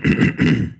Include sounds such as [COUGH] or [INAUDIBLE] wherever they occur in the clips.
Gracias. [CLEARS THROAT]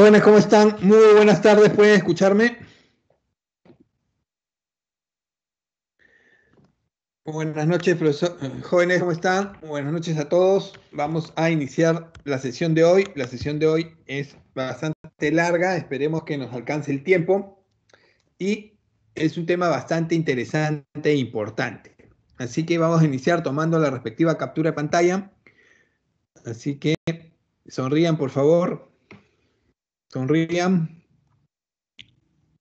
Jóvenes, ¿cómo están? Muy buenas tardes, ¿pueden escucharme? Buenas noches, profesor. Jóvenes, ¿cómo están? Buenas noches a todos. Vamos a iniciar la sesión de hoy. La sesión de hoy es bastante larga, esperemos que nos alcance el tiempo. Y es un tema bastante interesante e importante. Así que vamos a iniciar tomando la respectiva captura de pantalla. Así que sonrían, por favor. Sonrían.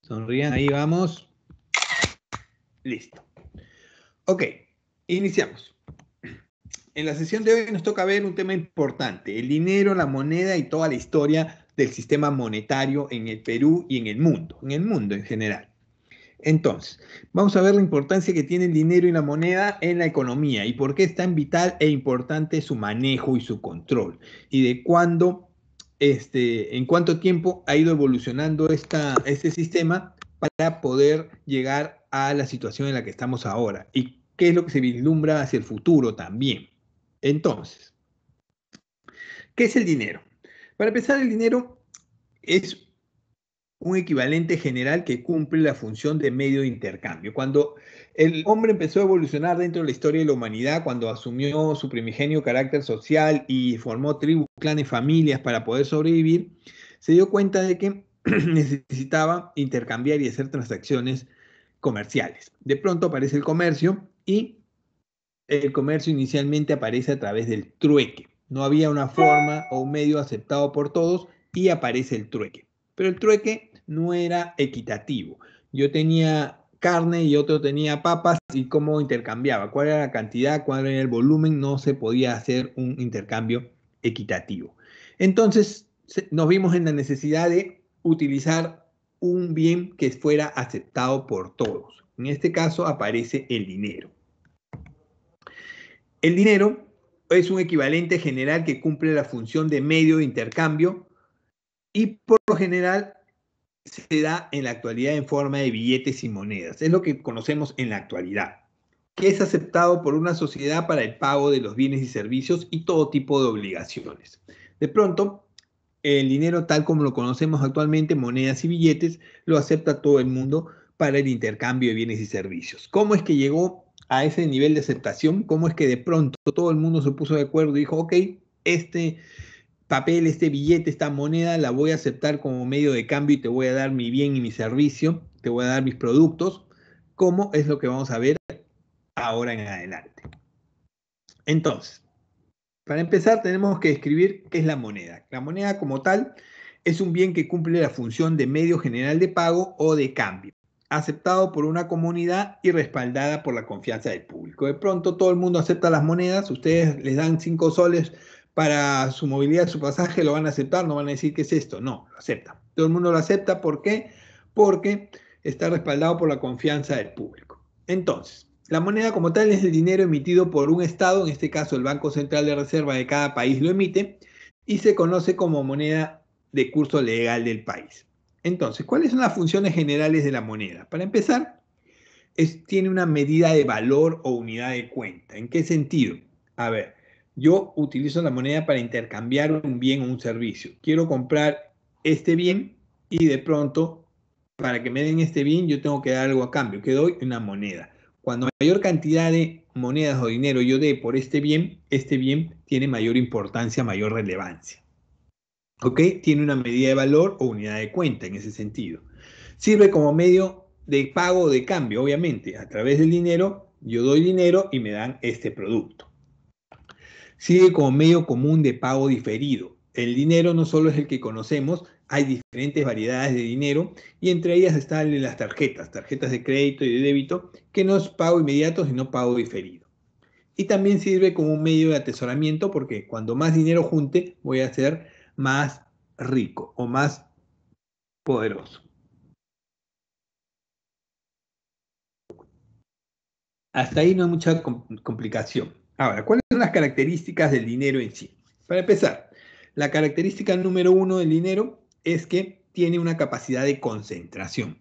Sonrían, ahí vamos. Listo. Ok, iniciamos. En la sesión de hoy nos toca ver un tema importante, el dinero, la moneda y toda la historia del sistema monetario en el Perú y en el mundo, en el mundo en general. Entonces, vamos a ver la importancia que tiene el dinero y la moneda en la economía y por qué es tan vital e importante su manejo y su control y de cuándo este, en cuánto tiempo ha ido evolucionando este sistema para poder llegar a la situación en la que estamos ahora y qué es lo que se vislumbra hacia el futuro también. Entonces, ¿qué es el dinero? Para empezar, el dinero es un equivalente general que cumple la función de medio de intercambio. Cuando el hombre empezó a evolucionar dentro de la historia de la humanidad cuando asumió su primigenio carácter social y formó tribus, clanes, familias para poder sobrevivir. Se dio cuenta de que [CLEARS THROAT] necesitaba intercambiar y hacer transacciones comerciales. De pronto aparece el comercio y el comercio inicialmente aparece a través del trueque. No había una forma o un medio aceptado por todos y aparece el trueque. Pero el trueque no era equitativo. Yo tenía carne y otro tenía papas y cómo intercambiaba, cuál era la cantidad, cuál era el volumen, no se podía hacer un intercambio equitativo. Entonces nos vimos en la necesidad de utilizar un bien que fuera aceptado por todos. En este caso aparece el dinero. El dinero es un equivalente general que cumple la función de medio de intercambio y por lo general se da en la actualidad en forma de billetes y monedas. Es lo que conocemos en la actualidad, que es aceptado por una sociedad para el pago de los bienes y servicios y todo tipo de obligaciones. De pronto, el dinero tal como lo conocemos actualmente, monedas y billetes, lo acepta todo el mundo para el intercambio de bienes y servicios. ¿Cómo es que llegó a ese nivel de aceptación? ¿Cómo es que de pronto todo el mundo se puso de acuerdo y dijo, ok, este papel, este billete, esta moneda, la voy a aceptar como medio de cambio y te voy a dar mi bien y mi servicio, te voy a dar mis productos, como es lo que vamos a ver ahora en adelante. Entonces, para empezar tenemos que describir qué es la moneda. La moneda como tal es un bien que cumple la función de medio general de pago o de cambio, aceptado por una comunidad y respaldada por la confianza del público. De pronto todo el mundo acepta las monedas, ustedes les dan cinco soles para su movilidad, su pasaje, lo van a aceptar, no van a decir qué es esto, no, lo acepta. Todo el mundo lo acepta, ¿por qué? Porque está respaldado por la confianza del público. Entonces, la moneda como tal es el dinero emitido por un Estado, en este caso el Banco Central de Reserva de cada país lo emite, y se conoce como moneda de curso legal del país. Entonces, ¿cuáles son las funciones generales de la moneda? Para empezar, tiene una medida de valor o unidad de cuenta. ¿En qué sentido? A ver, yo utilizo la moneda para intercambiar un bien o un servicio. Quiero comprar este bien y de pronto, para que me den este bien, yo tengo que dar algo a cambio, que doy una moneda. Cuando mayor cantidad de monedas o dinero yo dé por este bien, este bien tiene mayor importancia, mayor relevancia. ¿Ok? Tiene una medida de valor o unidad de cuenta en ese sentido. Sirve como medio de pago o de cambio, obviamente. A través del dinero, yo doy dinero y me dan este producto sigue como medio común de pago diferido. El dinero no solo es el que conocemos, hay diferentes variedades de dinero y entre ellas están las tarjetas, tarjetas de crédito y de débito, que no es pago inmediato, sino pago diferido. Y también sirve como un medio de atesoramiento porque cuando más dinero junte voy a ser más rico o más poderoso. Hasta ahí no hay mucha complicación. Ahora, ¿cuáles son las características del dinero en sí? Para empezar, la característica número uno del dinero es que tiene una capacidad de concentración.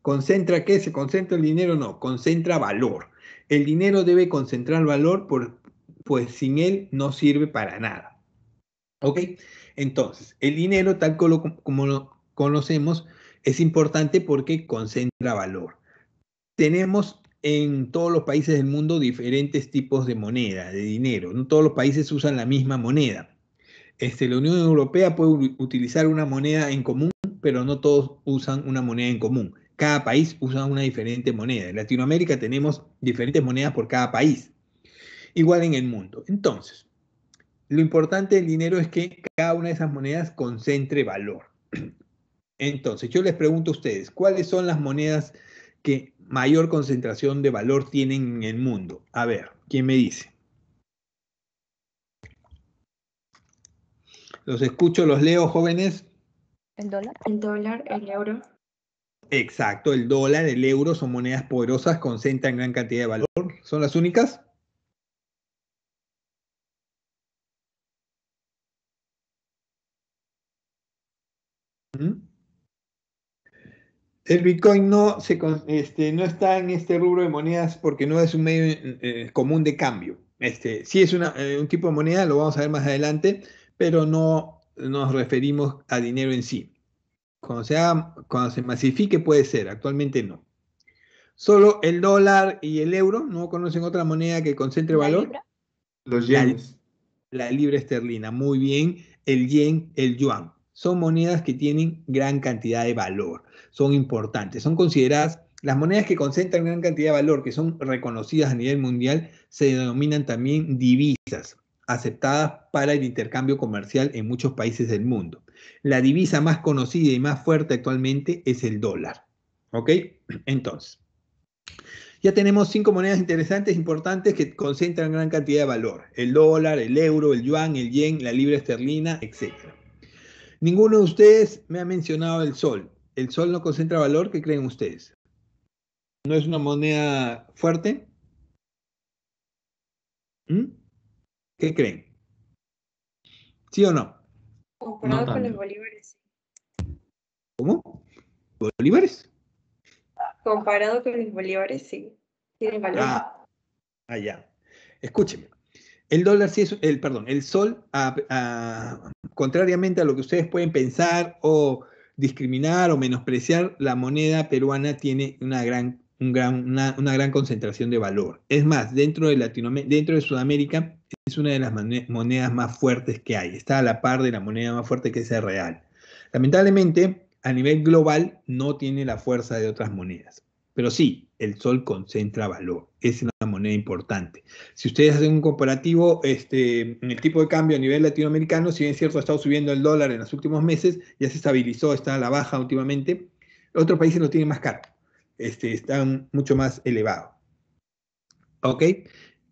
¿Concentra qué? ¿Se concentra el dinero? No, concentra valor. El dinero debe concentrar valor, por, pues sin él no sirve para nada. ¿Ok? Entonces, el dinero, tal como lo conocemos, es importante porque concentra valor. Tenemos en todos los países del mundo diferentes tipos de moneda, de dinero. No todos los países usan la misma moneda. Este, la Unión Europea puede utilizar una moneda en común, pero no todos usan una moneda en común. Cada país usa una diferente moneda. En Latinoamérica tenemos diferentes monedas por cada país. Igual en el mundo. Entonces, lo importante del dinero es que cada una de esas monedas concentre valor. [CLEARS THROAT] Entonces, yo les pregunto a ustedes, ¿cuáles son las monedas que mayor concentración de valor tienen en el mundo. A ver, ¿quién me dice? Los escucho, los leo, jóvenes. El dólar. El euro. Exacto, el dólar, el euro son monedas poderosas, concentran gran cantidad de valor. ¿Son las únicas? ¿Mm? El Bitcoin este, no, está en este rubro de monedas porque no es un medio eh, común de cambio. Este, sí es eh, un tipo de moneda, lo vamos a ver más adelante, pero no nos referimos a dinero en sí. Cuando, sea, cuando se masifique puede ser, actualmente no. Solo el dólar y el euro, ¿no conocen otra moneda que concentre valor? Los yenes. La, la libra esterlina, muy bien. El yen, el yuan son monedas que tienen gran cantidad de valor, son importantes, son consideradas, las monedas que concentran gran cantidad de valor, que son reconocidas a nivel mundial, se denominan también divisas, aceptadas para el intercambio comercial en muchos países del mundo. La divisa más conocida y más fuerte actualmente es el dólar. ¿Ok? Entonces, ya tenemos cinco monedas interesantes, importantes, que concentran gran cantidad de valor. El dólar, el euro, el yuan, el yen, la libra esterlina, etcétera. Ninguno de ustedes me ha mencionado el sol. ¿El sol no concentra valor? ¿Qué creen ustedes? ¿No es una moneda fuerte? ¿Mm? ¿Qué creen? ¿Sí o no? Comparado con los bolívares. ¿Cómo? ¿Bolívares? Ah, comparado con los bolívares, sí. Tienen valor. Ah, ah ya. Escúcheme. El dólar sí es, el, perdón, el sol, contrariamente a lo que ustedes pueden pensar o discriminar o menospreciar, la moneda peruana tiene una gran, una, gran concentración de valor. Es más, dentro de, Latinoamérica, dentro de Sudamérica es una de las monedas más fuertes que hay. Está a la par de la moneda más fuerte que es el real. Lamentablemente, a nivel global, no tiene la fuerza de otras monedas. Pero sí, el sol concentra valor, es una moneda importante. Si ustedes hacen un comparativo, este, el tipo de cambio a nivel latinoamericano, si bien es cierto ha estado subiendo el dólar en los últimos meses, ya se estabilizó, está a la baja últimamente, otros países lo tienen más caro, este, están mucho más elevado. ¿Ok?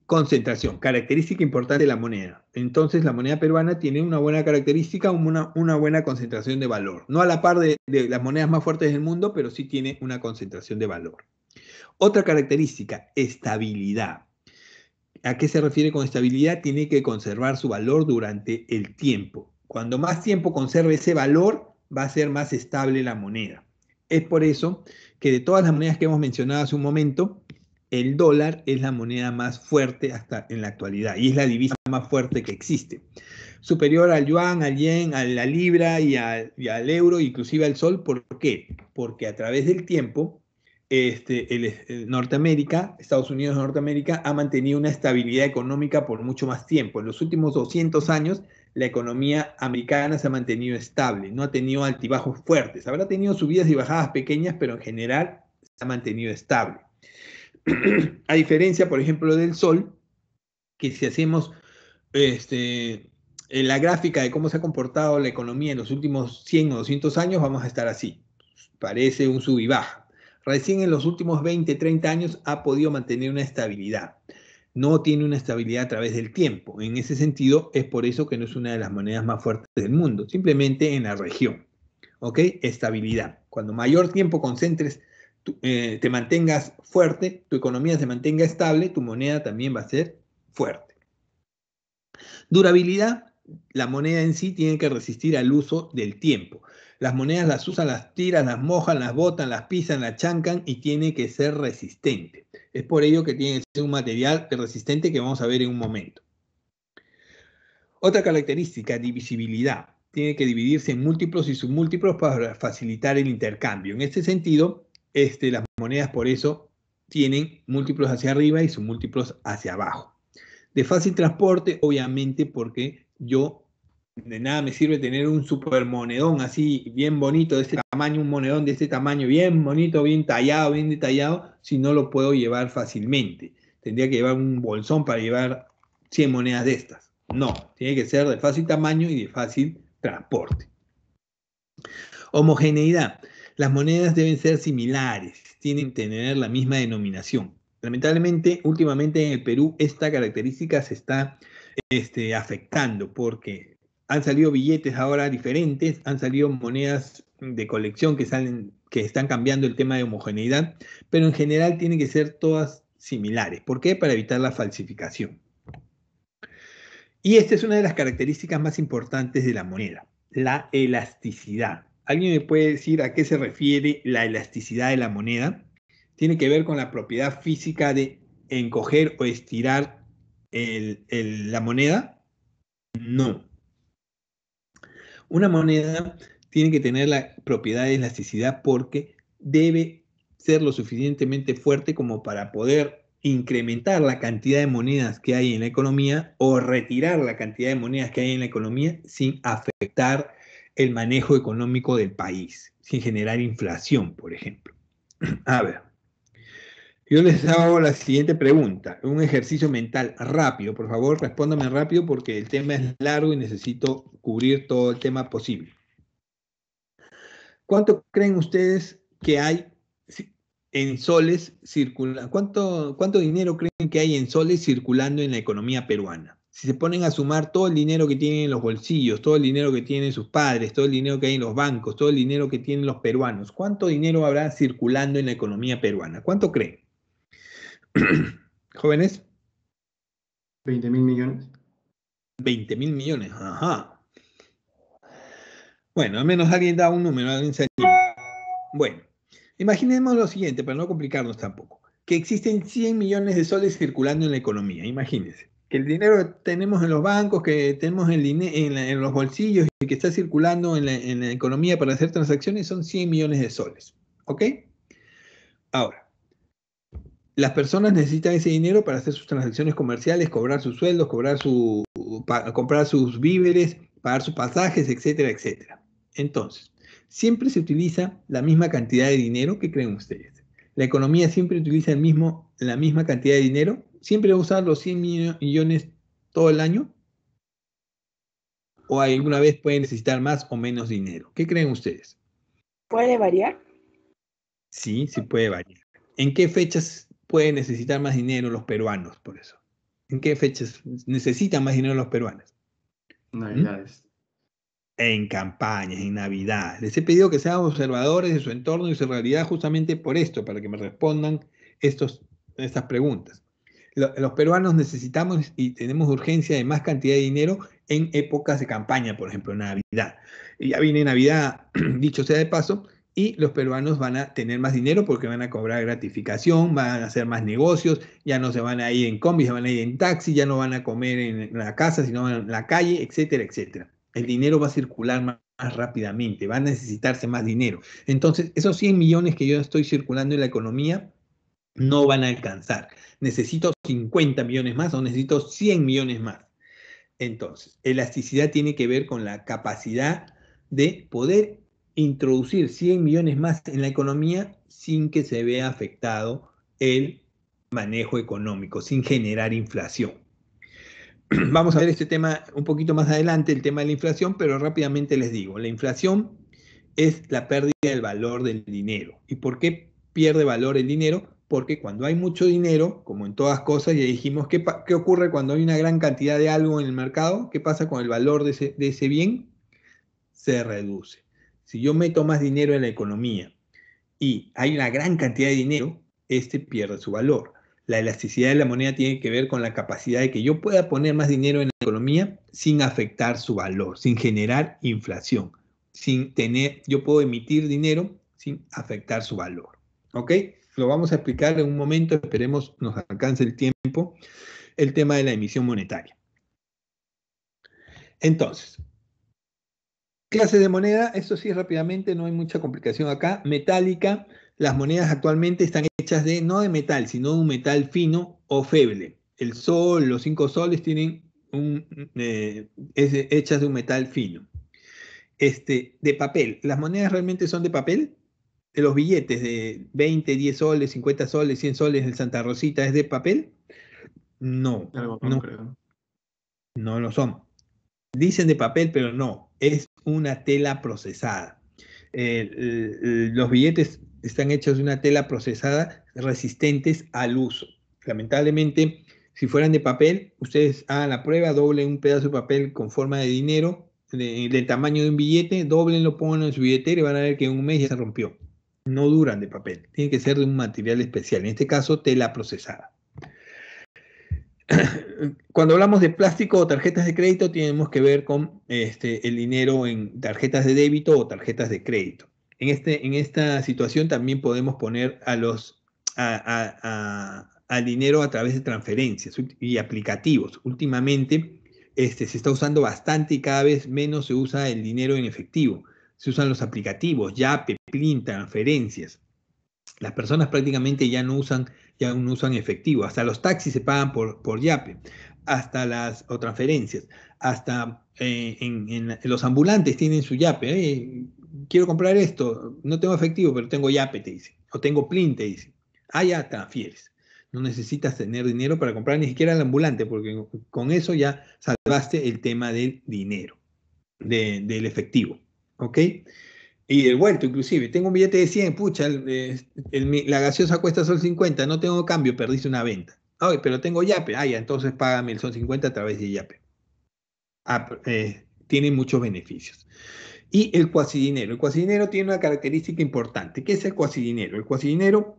Concentración, característica importante de la moneda. Entonces la moneda peruana tiene una buena característica, una, buena concentración de valor. No a la par de, de las monedas más fuertes del mundo, pero sí tiene una concentración de valor. Otra característica, estabilidad. ¿A qué se refiere con estabilidad? Tiene que conservar su valor durante el tiempo. Cuando más tiempo conserve ese valor, va a ser más estable la moneda. Es por eso que de todas las monedas que hemos mencionado hace un momento, el dólar es la moneda más fuerte hasta en la actualidad y es la divisa más fuerte que existe. Superior al yuan, al yen, a la libra y, al euro, inclusive al sol. ¿Por qué? Porque a través del tiempo, este, Norteamérica, Estados Unidos de Norteamérica, ha mantenido una estabilidad económica por mucho más tiempo. En los últimos 200 años, la economía americana se ha mantenido estable, no ha tenido altibajos fuertes. Habrá tenido subidas y bajadas pequeñas, pero en general se ha mantenido estable a diferencia, por ejemplo, del Sol, que si hacemos este, la gráfica de cómo se ha comportado la economía en los últimos 100 o 200 años, vamos a estar así. Parece un sub y baja. Recién en los últimos 20, 30 años ha podido mantener una estabilidad. No tiene una estabilidad a través del tiempo. En ese sentido, es por eso que no es una de las monedas más fuertes del mundo, simplemente en la región. ¿Ok? Estabilidad. Cuando mayor tiempo concentres eh, te mantengas fuerte, tu economía se mantenga estable, tu moneda también va a ser fuerte. Durabilidad, la moneda en sí tiene que resistir al uso del tiempo. Las monedas las usan, las tiran, las mojan, las botan, las pisan, las chancan y tiene que ser resistente. Es por ello que tiene que ser un material resistente que vamos a ver en un momento. Otra característica, divisibilidad. Tiene que dividirse en múltiplos y submúltiplos para facilitar el intercambio. En este sentido, este, las monedas por eso tienen múltiplos hacia arriba y sus múltiplos hacia abajo. De fácil transporte, obviamente, porque yo de nada me sirve tener un super monedón así bien bonito de este tamaño, un monedón de este tamaño bien bonito, bien tallado, bien detallado, si no lo puedo llevar fácilmente. Tendría que llevar un bolsón para llevar 100 monedas de estas. No, tiene que ser de fácil tamaño y de fácil transporte. Homogeneidad. Las monedas deben ser similares, tienen que tener la misma denominación. Lamentablemente, últimamente en el Perú esta característica se está este, afectando porque han salido billetes ahora diferentes, han salido monedas de colección que salen, que están cambiando el tema de homogeneidad, pero en general tienen que ser todas similares. ¿Por qué? Para evitar la falsificación. Y esta es una de las características más importantes de la moneda, la elasticidad. ¿Alguien me puede decir a qué se refiere la elasticidad de la moneda? Tiene que ver con la propiedad física de encoger o estirar la moneda. No. Una moneda tiene que tener la propiedad de elasticidad porque debe ser lo suficientemente fuerte como para poder incrementar la cantidad de monedas que hay en la economía o retirar la cantidad de monedas que hay en la economía sin afectar el manejo económico del país, sin generar inflación, por ejemplo. [CLEARS THROAT] A ver, yo les hago la siguiente pregunta, un ejercicio mental rápido, por favor, respóndame rápido porque el tema es largo y necesito cubrir todo el tema posible. ¿Cuánto creen ustedes que hay en soles circulando? ¿Cuánto, ¿Cuánto dinero creen que hay en soles circulando en la economía peruana? si se ponen a sumar todo el dinero que tienen en los bolsillos, todo el dinero que tienen sus padres, todo el dinero que hay en los bancos, todo el dinero que tienen los peruanos, ¿cuánto dinero habrá circulando en la economía peruana? ¿Cuánto creen? [CLEARS THROAT] ¿Jóvenes? 20 mil millones. 20 mil millones, ajá. Bueno, al menos alguien da un número, alguien se Bueno, imaginemos lo siguiente, para no complicarnos tampoco, que existen 100 millones de soles circulando en la economía, imagínense que el dinero que tenemos en los bancos, que tenemos en, los bolsillos y que está circulando en la, economía para hacer transacciones son 100 millones de soles. ¿Ok? Ahora, las personas necesitan ese dinero para hacer sus transacciones comerciales, cobrar sus sueldos, cobrar su, comprar sus víveres, pagar sus pasajes, etcétera, etcétera. Entonces, siempre se utiliza la misma cantidad de dinero que creen ustedes. La economía siempre utiliza el mismo, la misma cantidad de dinero ¿Siempre va usar los 100 millones todo el año? ¿O alguna vez puede necesitar más o menos dinero? ¿Qué creen ustedes? ¿Puede variar? Sí, sí puede variar. ¿En qué fechas pueden necesitar más dinero los peruanos por eso? ¿En qué fechas necesitan más dinero los peruanos? Navidades. ¿Mm? En campañas, en Navidad. Les he pedido que sean observadores de su entorno y su realidad justamente por esto, para que me respondan estos, estas preguntas los peruanos necesitamos y tenemos urgencia de más cantidad de dinero en épocas de campaña, por ejemplo, Navidad. Ya viene Navidad, [CLEARS THROAT] dicho sea de paso, y los peruanos van a tener más dinero porque van a cobrar gratificación, van a hacer más negocios, ya no se van a ir en combi, se van a ir en taxi, ya no van a comer en la casa, sino en la calle, etcétera, etcétera. El dinero va a circular más, más rápidamente, va a necesitarse más dinero. Entonces, esos 100 millones que yo estoy circulando en la economía no van a alcanzar necesito 50 millones más o necesito 100 millones más. Entonces, elasticidad tiene que ver con la capacidad de poder introducir 100 millones más en la economía sin que se vea afectado el manejo económico, sin generar inflación. [CLEARS THROAT] Vamos a ver este tema un poquito más adelante, el tema de la inflación, pero rápidamente les digo, la inflación es la pérdida del valor del dinero. ¿Y por qué pierde valor el dinero? porque cuando hay mucho dinero, como en todas cosas, ya dijimos, ¿qué, ocurre cuando hay una gran cantidad de algo en el mercado? ¿Qué pasa con el valor de ese, de ese bien? Se reduce. Si yo meto más dinero en la economía y hay una gran cantidad de dinero, este pierde su valor. La elasticidad de la moneda tiene que ver con la capacidad de que yo pueda poner más dinero en la economía sin afectar su valor, sin generar inflación, sin tener, yo puedo emitir dinero sin afectar su valor. ¿Ok? lo vamos a explicar en un momento, esperemos nos alcance el tiempo, el tema de la emisión monetaria. Entonces, clases de moneda, esto sí rápidamente, no hay mucha complicación acá. Metálica, las monedas actualmente están hechas de, no de metal, sino de un metal fino o feble. El sol, los cinco soles tienen un, eh, es hechas de un metal fino. Este, de papel, las monedas realmente son de papel, los billetes de 20, 10 soles, 50 soles, 100 soles del Santa Rosita es de papel? No. no, no lo son. Dicen de papel, pero no. Es una tela procesada. Eh, los billetes están hechos de una tela procesada resistentes al uso. Lamentablemente, si fueran de papel, ustedes hagan la prueba, doblen un pedazo de papel con forma de dinero, del tamaño de un billete, doblenlo, pongan en su billetera y van a ver que en un mes ya se rompió no duran de papel, tienen que ser de un material especial, en este caso tela procesada. [CLEARS THROAT] Cuando hablamos de plástico o tarjetas de crédito, tenemos que ver con este, el dinero en tarjetas de débito o tarjetas de crédito. En, este, en esta situación también podemos poner al dinero a través de transferencias y aplicativos. Últimamente este, se está usando bastante y cada vez menos se usa el dinero en efectivo se usan los aplicativos, Yape, Plin, transferencias. Las personas prácticamente ya no usan, ya no usan efectivo. Hasta los taxis se pagan por, por Yape, hasta las o transferencias, hasta eh, en, los ambulantes tienen su Yape. Eh, quiero comprar esto, no tengo efectivo, pero tengo Yape, te dicen. O tengo Plin, te dicen. Ah, ya transfieres. No necesitas tener dinero para comprar ni siquiera el ambulante, porque con eso ya salvaste el tema del dinero, del efectivo. ¿ok? Y el vuelto, inclusive. Tengo un billete de 100, pucha, eh, la gaseosa cuesta sol 50, no tengo cambio, perdiste una venta. Ay, pero tengo yape. Ah, ya, entonces págame el sol 50 a través de yape. Ah, eh, tiene muchos beneficios. Y el cuasidinero. El cuasidinero tiene una característica importante. ¿Qué es el cuasidinero? El cuasidinero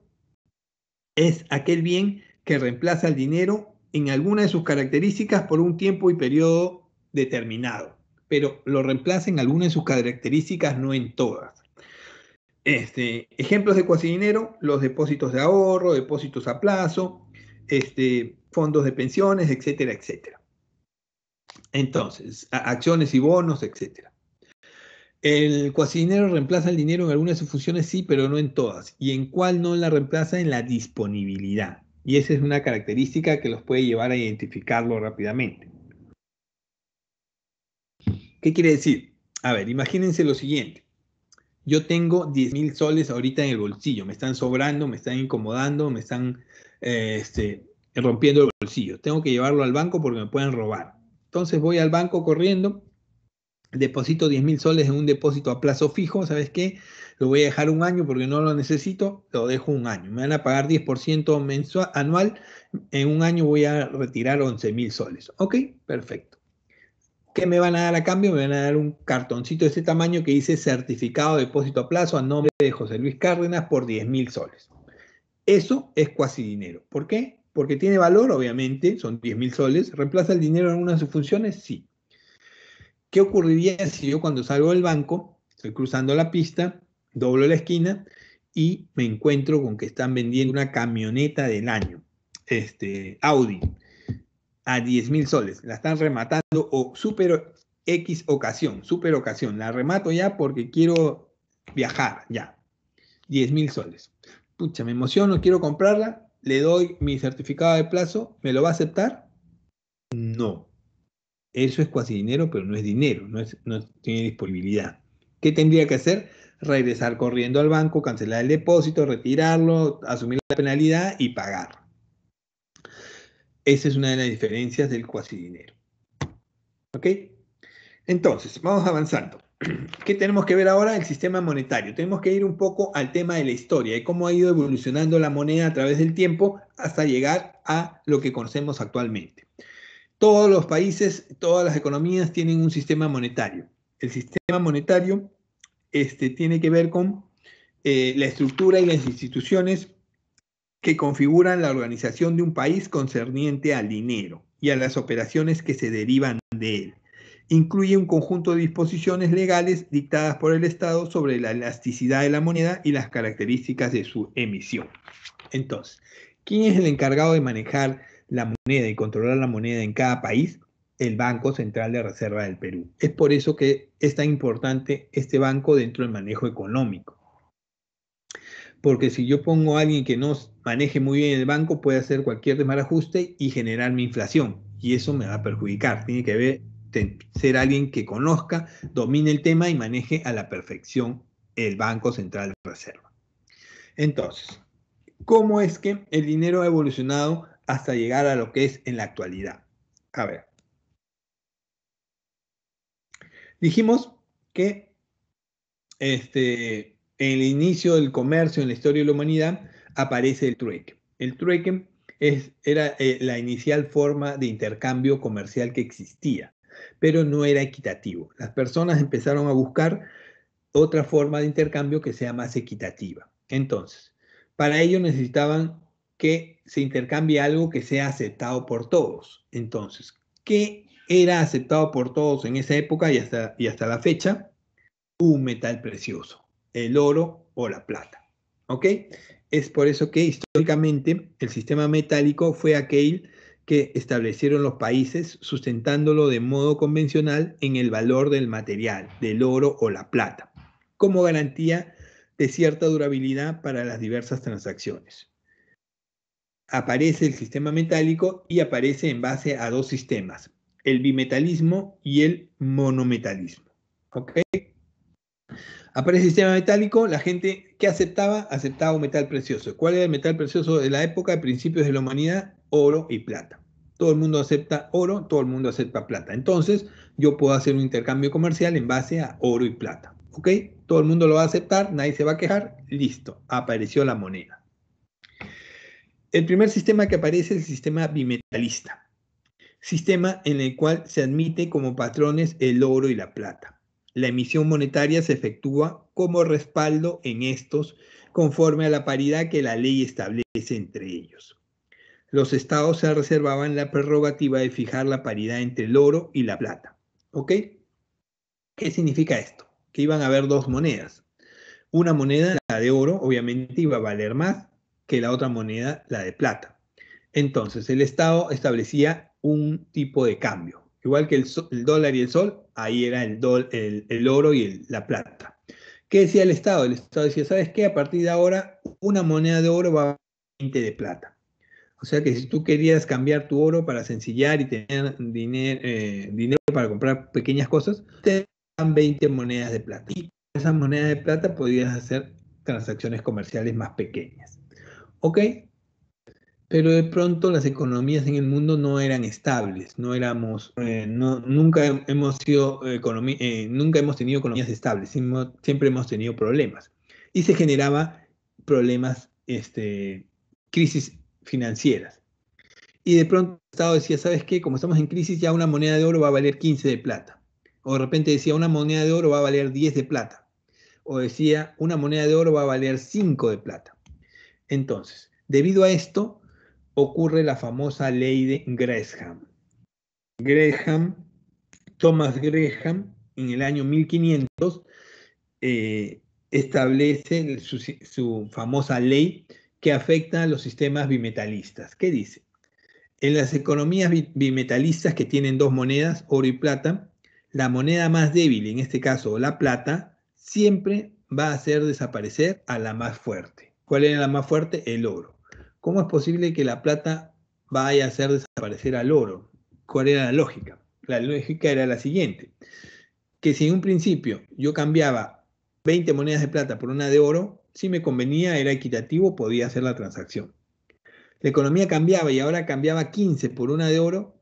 es aquel bien que reemplaza el dinero en alguna de sus características por un tiempo y periodo determinado pero lo reemplaza en algunas de sus características, no en todas. Este, ejemplos de cuasi dinero, los depósitos de ahorro, depósitos a plazo, este, fondos de pensiones, etcétera, etcétera. Entonces, acciones y bonos, etcétera. El cuasi dinero reemplaza el dinero en algunas de sus funciones, sí, pero no en todas. ¿Y en cuál no la reemplaza? En la disponibilidad. Y esa es una característica que los puede llevar a identificarlo rápidamente. ¿Qué quiere decir? A ver, imagínense lo siguiente. Yo tengo 10 mil soles ahorita en el bolsillo, me están sobrando, me están incomodando, me están eh, este, rompiendo el bolsillo. Tengo que llevarlo al banco porque me pueden robar. Entonces voy al banco corriendo, deposito 10 mil soles en un depósito a plazo fijo, ¿sabes qué? Lo voy a dejar un año porque no lo necesito, lo dejo un año. Me van a pagar 10% mensual, anual, en un año voy a retirar 11 mil soles. Ok, perfecto. ¿Qué me van a dar a cambio? Me van a dar un cartoncito de ese tamaño que dice certificado de depósito a plazo a nombre de José Luis Cárdenas por 10 mil soles. Eso es cuasi dinero. ¿Por qué? Porque tiene valor, obviamente, son 10 mil soles. ¿Reemplaza el dinero en algunas de sus funciones? Sí. ¿Qué ocurriría si yo cuando salgo del banco, estoy cruzando la pista, doblo la esquina y me encuentro con que están vendiendo una camioneta del año? Este, Audi, a 10 mil soles. La están rematando o super X ocasión, super ocasión. La remato ya porque quiero viajar ya. 10 mil soles. Pucha, me emociono, quiero comprarla. Le doy mi certificado de plazo. ¿Me lo va a aceptar? No. Eso es cuasi dinero, pero no es dinero, no, no tiene disponibilidad. ¿Qué tendría que hacer? Regresar corriendo al banco, cancelar el depósito, retirarlo, asumir la penalidad y pagar. Esa es una de las diferencias del dinero, ¿Ok? Entonces, vamos avanzando. [CLEARS THROAT] ¿Qué tenemos que ver ahora? El sistema monetario. Tenemos que ir un poco al tema de la historia y cómo ha ido evolucionando la moneda a través del tiempo hasta llegar a lo que conocemos actualmente. Todos los países, todas las economías tienen un sistema monetario. El sistema monetario este, tiene que ver con eh, la estructura y las instituciones que configuran la organización de un país concerniente al dinero y a las operaciones que se derivan de él. Incluye un conjunto de disposiciones legales dictadas por el Estado sobre la elasticidad de la moneda y las características de su emisión. Entonces, ¿quién es el encargado de manejar la moneda y controlar la moneda en cada país? El Banco Central de Reserva del Perú. Es por eso que es tan importante este banco dentro del manejo económico. Porque si yo pongo a alguien que no maneje muy bien el banco, puede hacer cualquier ajuste y generar mi inflación. Y eso me va a perjudicar. Tiene que ser alguien que conozca, domine el tema y maneje a la perfección el Banco Central de Reserva. Entonces, ¿cómo es que el dinero ha evolucionado hasta llegar a lo que es en la actualidad? A ver. Dijimos que este, en el inicio del comercio en la historia de la humanidad, aparece el trueque. El trueque es, era eh, la inicial forma de intercambio comercial que existía, pero no era equitativo. Las personas empezaron a buscar otra forma de intercambio que sea más equitativa. Entonces, para ello necesitaban que se intercambie algo que sea aceptado por todos. Entonces, ¿qué era aceptado por todos en esa época y hasta, y hasta la fecha? Un metal precioso, el oro o la plata. ¿Ok? Es por eso que históricamente el sistema metálico fue aquel que establecieron los países sustentándolo de modo convencional en el valor del material, del oro o la plata, como garantía de cierta durabilidad para las diversas transacciones. Aparece el sistema metálico y aparece en base a dos sistemas, el bimetalismo y el monometalismo. ¿Ok? Aparece el sistema metálico, la gente que aceptaba, aceptaba un metal precioso. ¿Cuál era el metal precioso de la época, de principios de la humanidad? Oro y plata. Todo el mundo acepta oro, todo el mundo acepta plata. Entonces, yo puedo hacer un intercambio comercial en base a oro y plata. ¿Ok? Todo el mundo lo va a aceptar, nadie se va a quejar. Listo, apareció la moneda. El primer sistema que aparece es el sistema bimetalista. Sistema en el cual se admite como patrones el oro y la plata. La emisión monetaria se efectúa como respaldo en estos conforme a la paridad que la ley establece entre ellos. Los estados se reservaban la prerrogativa de fijar la paridad entre el oro y la plata. ¿Ok? ¿Qué significa esto? Que iban a haber dos monedas. Una moneda, la de oro, obviamente iba a valer más que la otra moneda, la de plata. Entonces, el Estado establecía un tipo de cambio. Igual que el, dólar y el sol, ahí era el, oro y la plata. ¿Qué decía el Estado? El Estado decía, ¿sabes qué? A partir de ahora, una moneda de oro va a 20 de plata. O sea que si tú querías cambiar tu oro para sencillar y tener dinero, eh, dinero para comprar pequeñas cosas, te dan 20 monedas de plata. Y con esas monedas de plata podías hacer transacciones comerciales más pequeñas. ¿Ok? pero de pronto las economías en el mundo no eran estables, no éramos, eh, nunca hemos sido eh, eh, nunca hemos tenido economías estables, siempre hemos tenido problemas y se generaba problemas, este, crisis financieras. Y de pronto el Estado decía, ¿sabes qué? Como estamos en crisis, ya una moneda de oro va a valer 15 de plata. O de repente decía, una moneda de oro va a valer 10 de plata. O decía, una moneda de oro va a valer 5 de plata. Entonces, debido a esto, ocurre la famosa ley de Gresham. Gresham, Thomas Gresham, en el año 1500, eh, establece su, su famosa ley que afecta a los sistemas bimetalistas. ¿Qué dice? En las economías bimetalistas que tienen dos monedas, oro y plata, la moneda más débil, en este caso la plata, siempre va a hacer desaparecer a la más fuerte. ¿Cuál era la más fuerte? El oro. ¿Cómo es posible que la plata vaya a hacer desaparecer al oro? ¿Cuál era la lógica? La lógica era la siguiente, que si en un principio yo cambiaba 20 monedas de plata por una de oro, si me convenía, era equitativo, podía hacer la transacción. La economía cambiaba y ahora cambiaba 15 por una de oro,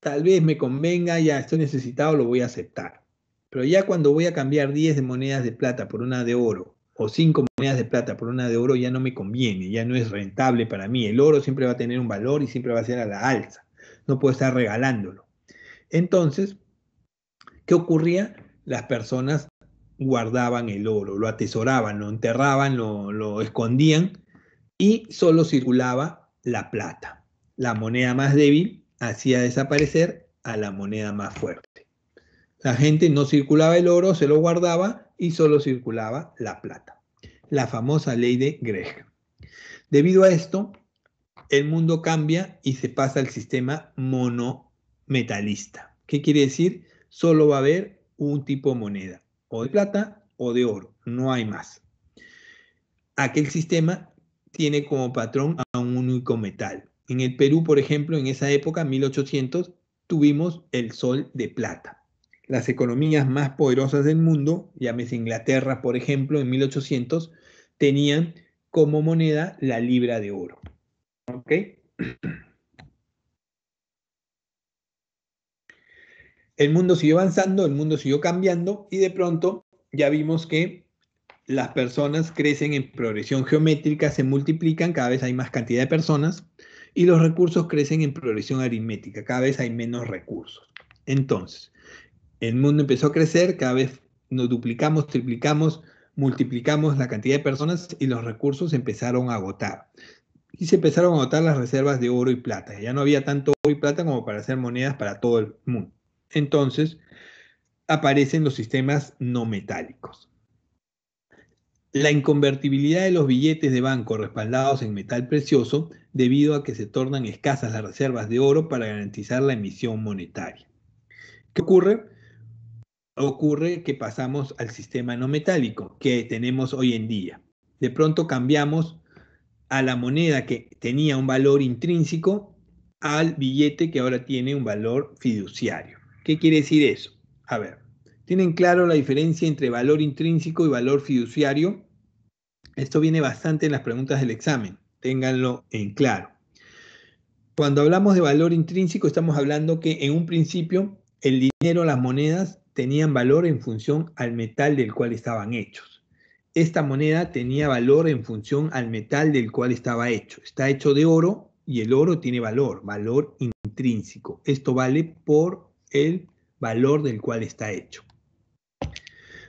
tal vez me convenga, ya estoy necesitado, lo voy a aceptar. Pero ya cuando voy a cambiar 10 de monedas de plata por una de oro cinco monedas de plata por una de oro ya no me conviene, ya no es rentable para mí. El oro siempre va a tener un valor y siempre va a ser a la alza. No puedo estar regalándolo. Entonces, ¿qué ocurría? Las personas guardaban el oro, lo atesoraban, lo enterraban, lo, lo escondían y solo circulaba la plata. La moneda más débil hacía desaparecer a la moneda más fuerte. La gente no circulaba el oro, se lo guardaba y solo circulaba la plata, la famosa ley de Greg. Debido a esto, el mundo cambia y se pasa al sistema monometalista. ¿Qué quiere decir? Solo va a haber un tipo de moneda, o de plata o de oro, no hay más. Aquel sistema tiene como patrón a un único metal. En el Perú, por ejemplo, en esa época, 1800, tuvimos el sol de plata las economías más poderosas del mundo, llámese Inglaterra, por ejemplo, en 1800, tenían como moneda la libra de oro. El mundo siguió avanzando, el mundo siguió cambiando y de pronto ya vimos que las personas crecen en progresión geométrica, se multiplican, cada vez hay más cantidad de personas y los recursos crecen en progresión aritmética, cada vez hay menos recursos. Entonces, el mundo empezó a crecer, cada vez nos duplicamos, triplicamos, multiplicamos la cantidad de personas y los recursos empezaron a agotar. Y se empezaron a agotar las reservas de oro y plata. Ya no había tanto oro y plata como para hacer monedas para todo el mundo. Entonces, aparecen los sistemas no metálicos. La inconvertibilidad de los billetes de banco respaldados en metal precioso debido a que se tornan escasas las reservas de oro para garantizar la emisión monetaria. ¿Qué ocurre? ocurre que pasamos al sistema no metálico que tenemos hoy en día. De pronto cambiamos a la moneda que tenía un valor intrínseco al billete que ahora tiene un valor fiduciario. ¿Qué quiere decir eso? A ver, ¿tienen claro la diferencia entre valor intrínseco y valor fiduciario? Esto viene bastante en las preguntas del examen, ténganlo en claro. Cuando hablamos de valor intrínseco, estamos hablando que en un principio el dinero, las monedas, tenían valor en función al metal del cual estaban hechos. Esta moneda tenía valor en función al metal del cual estaba hecho. Está hecho de oro y el oro tiene valor, valor intrínseco. Esto vale por el valor del cual está hecho.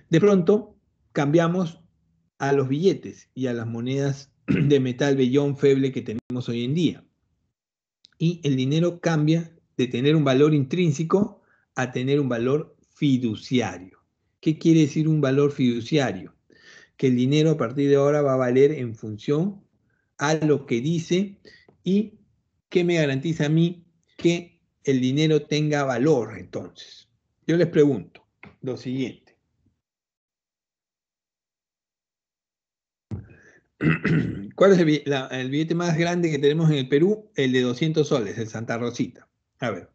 De pronto cambiamos a los billetes y a las monedas [CLEARS THROAT] de metal vellón feble que tenemos hoy en día. Y el dinero cambia de tener un valor intrínseco a tener un valor fiduciario. ¿Qué quiere decir un valor fiduciario? Que el dinero a partir de ahora va a valer en función a lo que dice y que me garantiza a mí que el dinero tenga valor entonces. Yo les pregunto lo siguiente. [CLEARS THROAT] ¿Cuál es el billete más grande que tenemos en el Perú? El de 200 soles, el Santa Rosita. A ver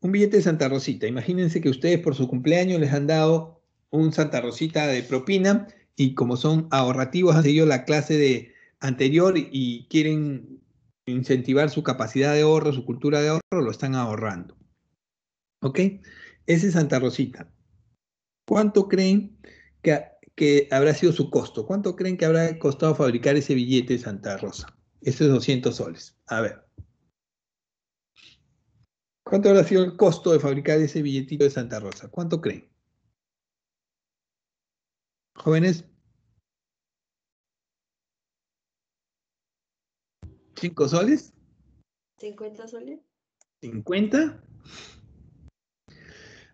un billete de Santa Rosita. Imagínense que ustedes por su cumpleaños les han dado un Santa Rosita de propina y como son ahorrativos, han seguido la clase de anterior y quieren incentivar su capacidad de ahorro, su cultura de ahorro, lo están ahorrando. ¿Ok? Ese Santa Rosita. ¿Cuánto creen que, que habrá sido su costo? ¿Cuánto creen que habrá costado fabricar ese billete de Santa Rosa? Esos 200 soles. A ver. ¿Cuánto habrá sido el costo de fabricar ese billetito de Santa Rosa? ¿Cuánto creen? Jóvenes. ¿Cinco soles? 50 soles? ¿Cincuenta?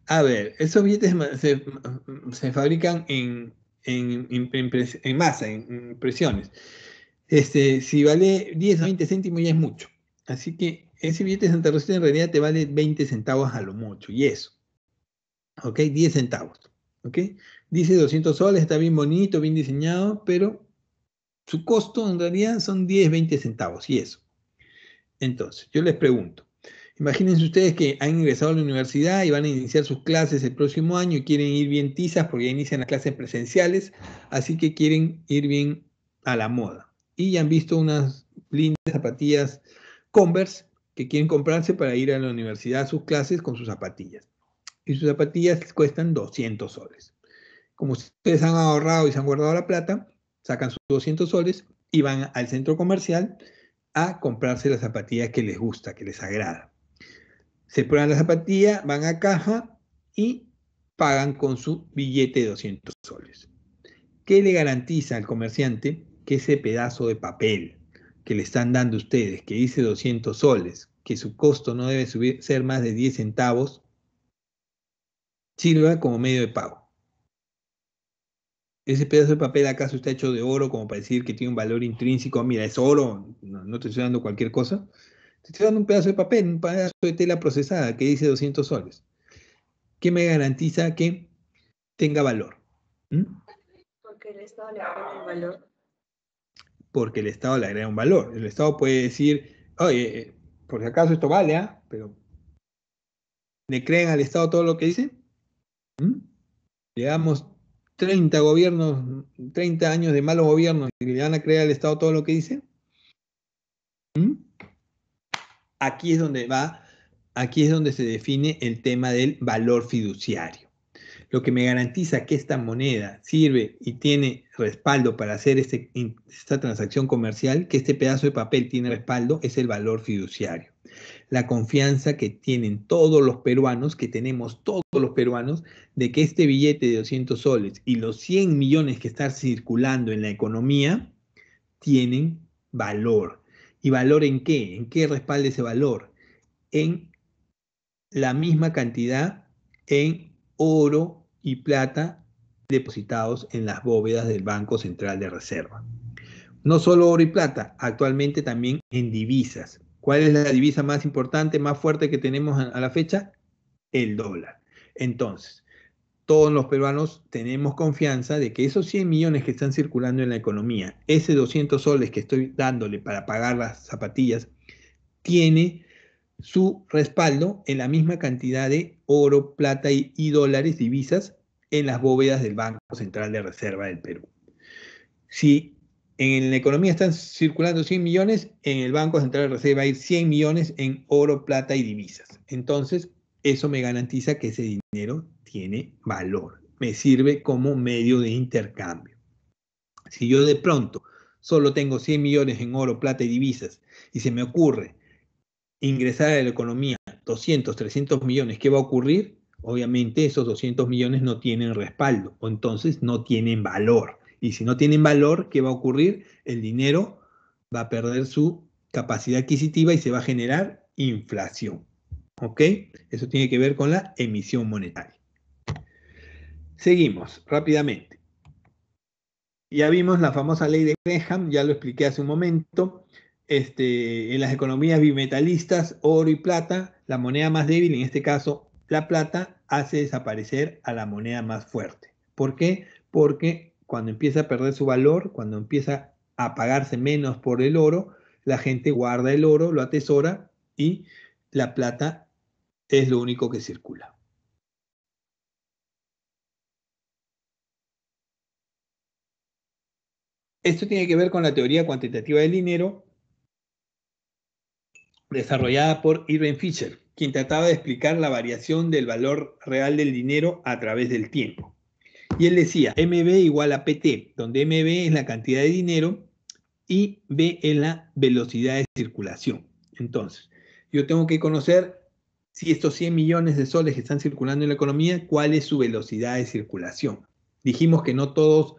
A ver, esos billetes se, fabrican en, en, masa, en, impresiones. Este, si vale 10 o 20 céntimos ya es mucho. Así que ese billete de Santa Rosita en realidad te vale 20 centavos a lo mucho, y eso. ¿Ok? 10 centavos. ¿Ok? Dice 200 soles, está bien bonito, bien diseñado, pero su costo en realidad son 10, 20 centavos, y eso. Entonces, yo les pregunto, imagínense ustedes que han ingresado a la universidad y van a iniciar sus clases el próximo año y quieren ir bien tizas porque ya inician las clases presenciales, así que quieren ir bien a la moda. Y ya han visto unas lindas zapatillas Converse que quieren comprarse para ir a la universidad a sus clases con sus zapatillas. Y sus zapatillas cuestan 200 soles. Como ustedes han ahorrado y se han guardado la plata, sacan sus 200 soles y van al centro comercial a comprarse las zapatillas que les gusta, que les agrada. Se prueban la zapatilla, van a caja y pagan con su billete de 200 soles. ¿Qué le garantiza al comerciante que ese pedazo de papel que le están dando ustedes, que dice 200 soles, que su costo no debe subir, ser más de 10 centavos, sirva como medio de pago. Ese pedazo de papel acaso está hecho de oro como para decir que tiene un valor intrínseco, ah, mira, es oro, no, te estoy dando cualquier cosa. Te estoy dando un pedazo de papel, un pedazo de tela procesada que dice 200 soles. ¿Qué me garantiza que tenga valor? ¿Mm? Porque el Estado le pone el valor porque el Estado le agrega un valor. El Estado puede decir, oye, eh, por si acaso esto vale, ¿ah? pero ¿le creen al Estado todo lo que dice? ¿Mm? Le 30 gobiernos, 30 años de malos gobiernos y le van a creer al Estado todo lo que dice. ¿Mm? Aquí es donde va, aquí es donde se define el tema del valor fiduciario lo que me garantiza que esta moneda sirve y tiene respaldo para hacer este, esta transacción comercial, que este pedazo de papel tiene respaldo, es el valor fiduciario. La confianza que tienen todos los peruanos, que tenemos todos los peruanos, de que este billete de 200 soles y los 100 millones que están circulando en la economía tienen valor. ¿Y valor en qué? ¿En qué respalda ese valor? En la misma cantidad en oro y plata depositados en las bóvedas del Banco Central de Reserva. No solo oro y plata, actualmente también en divisas. ¿Cuál es la divisa más importante, más fuerte que tenemos a la fecha? El dólar. Entonces, todos los peruanos tenemos confianza de que esos 100 millones que están circulando en la economía, ese 200 soles que estoy dándole para pagar las zapatillas, tiene su respaldo en la misma cantidad de oro, plata y, dólares, divisas, en las bóvedas del Banco Central de Reserva del Perú. Si en la economía están circulando 100 millones, en el Banco Central de Reserva hay 100 millones en oro, plata y divisas. Entonces, eso me garantiza que ese dinero tiene valor, me sirve como medio de intercambio. Si yo de pronto solo tengo 100 millones en oro, plata y divisas y se me ocurre ingresar a la economía 200, 300 millones, ¿qué va a ocurrir? Obviamente esos 200 millones no tienen respaldo, o entonces no tienen valor. Y si no tienen valor, ¿qué va a ocurrir? El dinero va a perder su capacidad adquisitiva y se va a generar inflación. ¿Ok? Eso tiene que ver con la emisión monetaria. Seguimos rápidamente. Ya vimos la famosa ley de Graham, ya lo expliqué hace un momento. Este, en las economías bimetalistas, oro y plata, la moneda más débil, en este caso la plata, hace desaparecer a la moneda más fuerte. ¿Por qué? Porque cuando empieza a perder su valor, cuando empieza a pagarse menos por el oro, la gente guarda el oro, lo atesora y la plata es lo único que circula. Esto tiene que ver con la teoría cuantitativa del dinero, desarrollada por Irving Fisher, quien trataba de explicar la variación del valor real del dinero a través del tiempo. Y él decía, MB igual a PT, donde MB es la cantidad de dinero y B es la velocidad de circulación. Entonces, yo tengo que conocer si estos 100 millones de soles que están circulando en la economía, cuál es su velocidad de circulación. Dijimos que no todos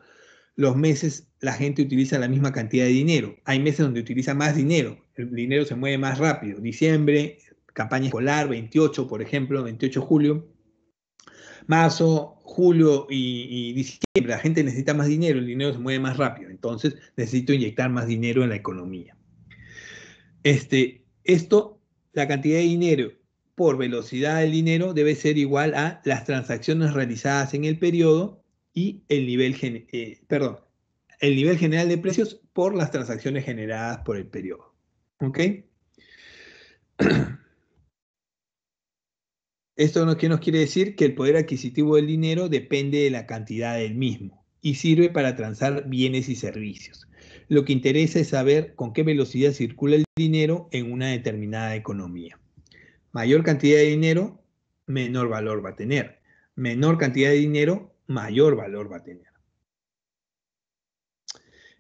los meses la gente utiliza la misma cantidad de dinero. Hay meses donde utiliza más dinero, el dinero se mueve más rápido. Diciembre, campaña escolar, 28, por ejemplo, 28 de julio. Marzo, julio y, diciembre, la gente necesita más dinero, el dinero se mueve más rápido, entonces necesito inyectar más dinero en la economía. Este, esto, la cantidad de dinero por velocidad del dinero debe ser igual a las transacciones realizadas en el periodo y el nivel, eh, perdón, el nivel general de precios por las transacciones generadas por el periodo. ¿Ok? [CLEARS THROAT] Esto nos quiere decir? Que el poder adquisitivo del dinero depende de la cantidad del mismo y sirve para transar bienes y servicios. Lo que interesa es saber con qué velocidad circula el dinero en una determinada economía. Mayor cantidad de dinero, menor valor va a tener. Menor cantidad de dinero, mayor valor va a tener.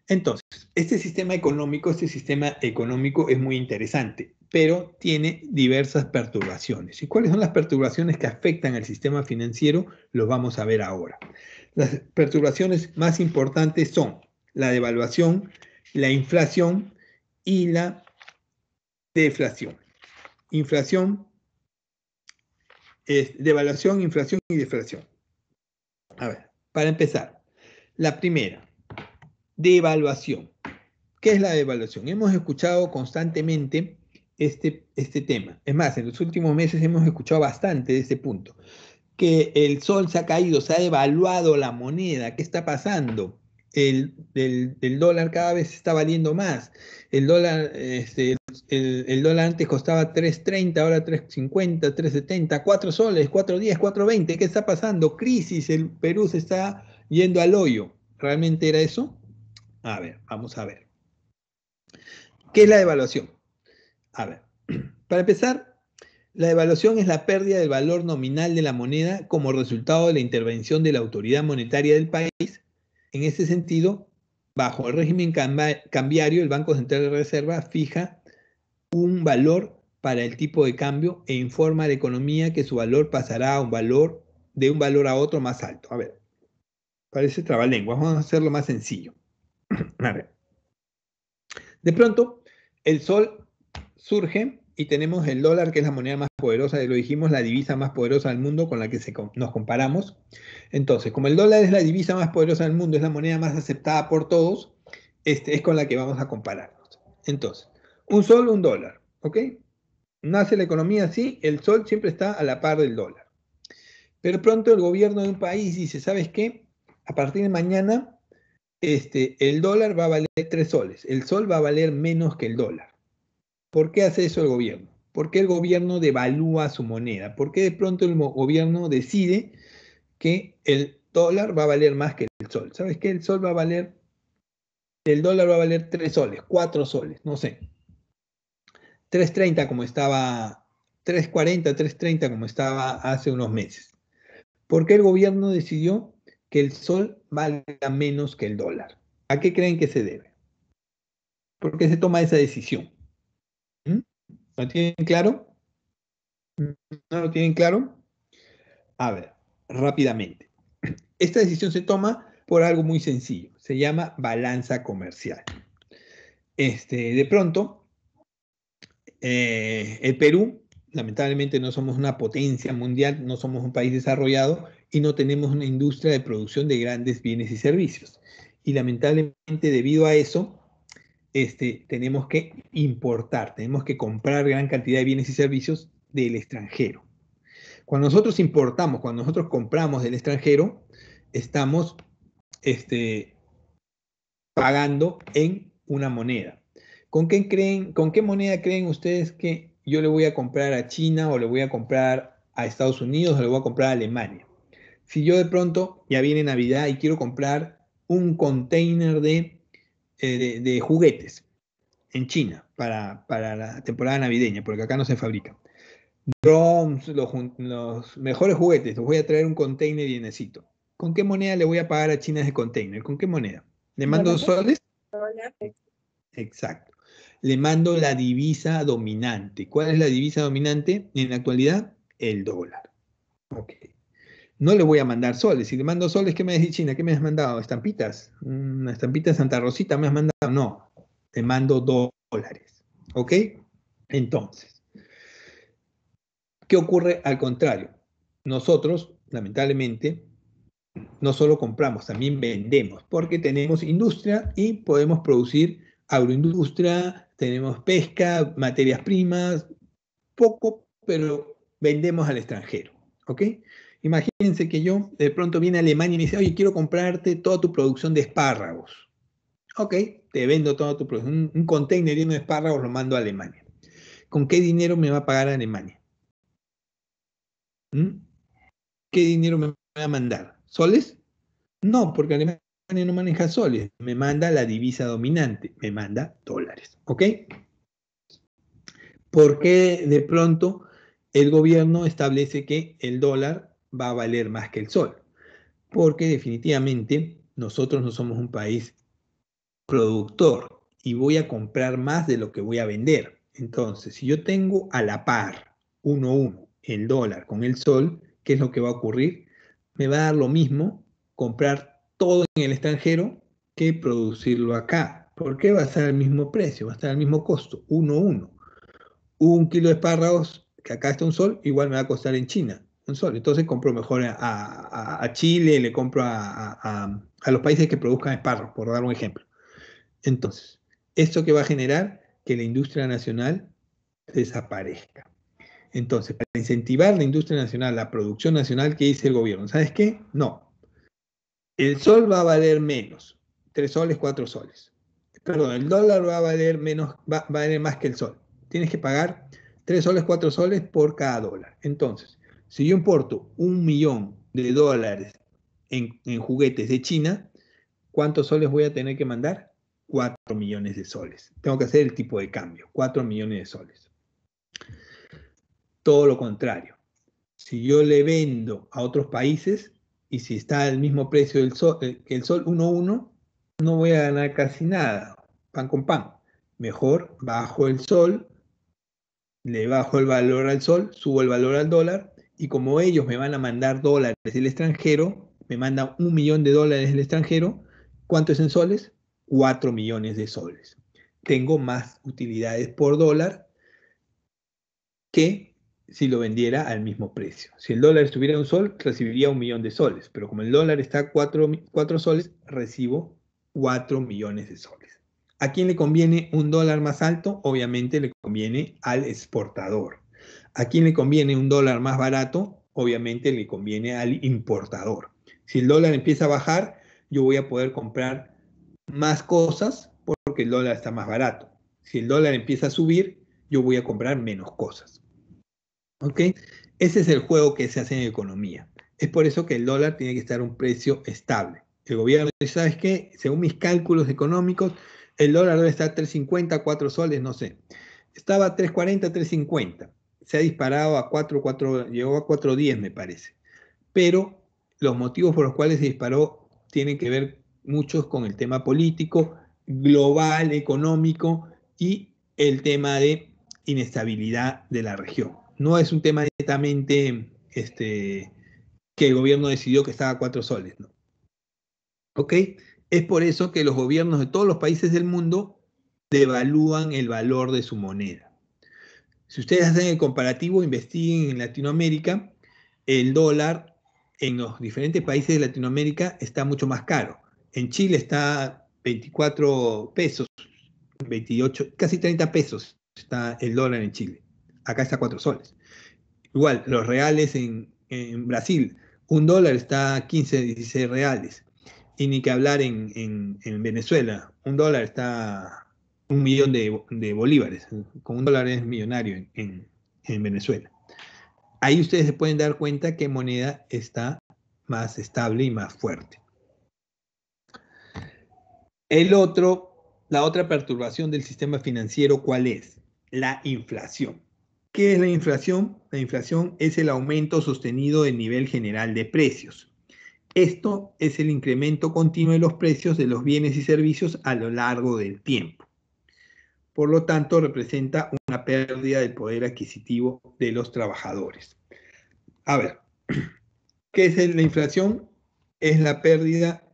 Entonces, este sistema económico, este sistema económico es muy interesante, pero tiene diversas perturbaciones. ¿Y cuáles son las perturbaciones que afectan al sistema financiero? Los vamos a ver ahora. Las perturbaciones más importantes son la devaluación, la inflación y la deflación. Inflación, devaluación, inflación y deflación. A ver, para empezar, la primera, devaluación. ¿Qué es la devaluación? Hemos escuchado constantemente este, este tema. Es más, en los últimos meses hemos escuchado bastante de este punto. Que el sol se ha caído, se ha devaluado la moneda, ¿qué está pasando? El, el dólar cada vez está valiendo más, el dólar, este, el, dólar antes costaba 3.30, ahora 3.50, 3.70, 4 soles, 4.10, 4.20. ¿Qué está pasando? Crisis, el Perú se está yendo al hoyo. ¿Realmente era eso? A ver, vamos a ver. ¿Qué es la devaluación? A ver, [CLEARS THROAT] para empezar, la devaluación es la pérdida del valor nominal de la moneda como resultado de la intervención de la autoridad monetaria del país. En ese sentido, bajo el régimen cambiario, el Banco Central de Reserva fija un valor para el tipo de cambio e informa a la economía que su valor pasará a un valor de un valor a otro más alto. A ver, parece trabalenguas, vamos a hacerlo más sencillo. [CLEARS THROAT] A ver. De pronto, el sol surge y tenemos el dólar, que es la moneda más poderosa, lo dijimos, la divisa más poderosa del mundo con la que nos comparamos. Entonces, como el dólar es la divisa más poderosa del mundo, es la moneda más aceptada por todos, este, es con la que vamos a compararnos. Entonces, un sol, un dólar, ¿ok? Nace la economía así, el sol siempre está a la par del dólar. Pero pronto el gobierno de un país dice, ¿sabes qué? A partir de mañana, este, el dólar va a valer tres soles, el sol va a valer menos que el dólar. ¿Por qué hace eso el gobierno? ¿Por qué el gobierno devalúa su moneda? ¿Por qué de pronto el gobierno decide que el dólar va a valer más que el sol? ¿Sabes qué? El sol va a valer, el dólar va a valer tres soles, cuatro soles, no sé. 3.30 como estaba, 3.40, 3.30 como estaba hace unos meses. ¿Por qué el gobierno decidió que el sol valga menos que el dólar? ¿A qué creen que se debe? ¿Por qué se toma esa decisión? ¿Mm? tienen claro? ¿No lo tienen claro? A ver, rápidamente. Esta decisión se toma por algo muy sencillo. Se llama balanza comercial. Este, de pronto, eh, el Perú, lamentablemente, no somos una potencia mundial, no somos un país desarrollado y no tenemos una industria de producción de grandes bienes y servicios. Y lamentablemente, debido a eso, este, tenemos que importar, tenemos que comprar gran cantidad de bienes y servicios del extranjero. Cuando nosotros importamos, cuando nosotros compramos del extranjero, estamos este, pagando en una moneda. ¿Con qué, creen, ¿Con qué moneda creen ustedes que yo le voy a comprar a China o le voy a comprar a Estados Unidos o le voy a comprar a Alemania? Si yo de pronto ya viene Navidad y quiero comprar un container de, eh, de, juguetes en China para, la temporada navideña, porque acá no se fabrica, Drones, los, mejores juguetes, los voy a traer un container necesito. ¿Con qué moneda le voy a pagar a China ese container? ¿Con qué moneda? ¿Le mando soles? Exacto le mando la divisa dominante. ¿Cuál es la divisa dominante en la actualidad? El dólar. No le voy a mandar soles. Si le mando soles, ¿qué me decís, China? ¿Qué me has mandado? ¿Estampitas? ¿Una mm, estampita Santa Rosita me has mandado? No, te mando dólares. ¿Ok? Entonces, ¿qué ocurre al contrario? Nosotros, lamentablemente, no solo compramos, también vendemos, porque tenemos industria y podemos producir agroindustria, tenemos pesca, materias primas, poco, pero vendemos al extranjero. ¿Ok? Imagínense que yo, de pronto viene a Alemania y me dice, oye, quiero comprarte toda tu producción de espárragos. Ok, te vendo toda tu producción. Un, container lleno de espárragos lo mando a Alemania. ¿Con qué dinero me va a pagar Alemania? ¿Mm? ¿Qué dinero me va a mandar? ¿Soles? No, porque Alemania no maneja soles, me manda la divisa dominante, me manda dólares. ¿Ok? ¿Por qué de pronto el gobierno establece que el dólar va a valer más que el sol? Porque definitivamente nosotros no somos un país productor y voy a comprar más de lo que voy a vender. Entonces, si yo tengo a la par 1-1 el dólar con el sol, ¿qué es lo que va a ocurrir? Me va a dar lo mismo comprar todo en el extranjero que producirlo acá. porque Va a estar al mismo precio, va a estar al mismo costo, uno uno. Un kilo de espárragos, que acá está un sol, igual me va a costar en China, un sol. Entonces compro mejor a, Chile, le compro a, a, los países que produzcan espárragos, por dar un ejemplo. Entonces, esto que va a generar que la industria nacional desaparezca. Entonces, para incentivar la industria nacional, la producción nacional, ¿qué dice el gobierno? ¿Sabes qué? No, el sol va a valer menos, tres soles, cuatro soles. Perdón, el dólar va a valer menos, va, a valer más que el sol. Tienes que pagar tres soles, cuatro soles por cada dólar. Entonces, si yo importo un millón de dólares en, en juguetes de China, ¿cuántos soles voy a tener que mandar? Cuatro millones de soles. Tengo que hacer el tipo de cambio, Cuatro millones de soles. Todo lo contrario. Si yo le vendo a otros países, y si está al mismo precio eh, que el sol 1.1, no voy a ganar casi nada, pan con pan. Mejor bajo el sol, le bajo el valor al sol, subo el valor al dólar, y como ellos me van a mandar dólares del extranjero, me mandan un millón de dólares del extranjero, ¿cuánto es en soles? 4 millones de soles. Tengo más utilidades por dólar que si lo vendiera al mismo precio. Si el dólar estuviera un sol, recibiría un millón de soles, pero como el dólar está a cuatro, cuatro soles, recibo cuatro millones de soles. ¿A quién le conviene un dólar más alto? Obviamente le conviene al exportador. ¿A quién le conviene un dólar más barato? Obviamente le conviene al importador. Si el dólar empieza a bajar, yo voy a poder comprar más cosas porque el dólar está más barato. Si el dólar empieza a subir, yo voy a comprar menos cosas. ¿Ok? Ese es el juego que se hace en economía. Es por eso que el dólar tiene que estar a un precio estable. El gobierno dice, ¿sabes qué? Según mis cálculos económicos, el dólar debe estar 3.50, 4 soles, no sé. Estaba a 3.40, 3.50. Se ha disparado a 4, 4, llegó a 4.10 me parece. Pero los motivos por los cuales se disparó tienen que ver muchos con el tema político, global, económico y el tema de inestabilidad de la región no es un tema netamente este, que el gobierno decidió que estaba a cuatro soles. ¿no? ¿Ok? Es por eso que los gobiernos de todos los países del mundo devalúan el valor de su moneda. Si ustedes hacen el comparativo, investiguen en Latinoamérica, el dólar en los diferentes países de Latinoamérica está mucho más caro. En Chile está 24 pesos, 28, casi 30 pesos está el dólar en Chile acá está 4 soles. Igual, los reales en, Brasil, un dólar está 15, 16 reales. Y ni que hablar en, Venezuela, un dólar está un millón de, bolívares. Con un dólar es millonario en, Venezuela. Ahí ustedes se pueden dar cuenta que moneda está más estable y más fuerte. El otro, la otra perturbación del sistema financiero, ¿cuál es? La inflación. ¿Qué es la inflación? La inflación es el aumento sostenido del nivel general de precios. Esto es el incremento continuo de los precios de los bienes y servicios a lo largo del tiempo. Por lo tanto, representa una pérdida del poder adquisitivo de los trabajadores. A ver, [CLEARS THROAT] ¿qué es la inflación? Es la pérdida,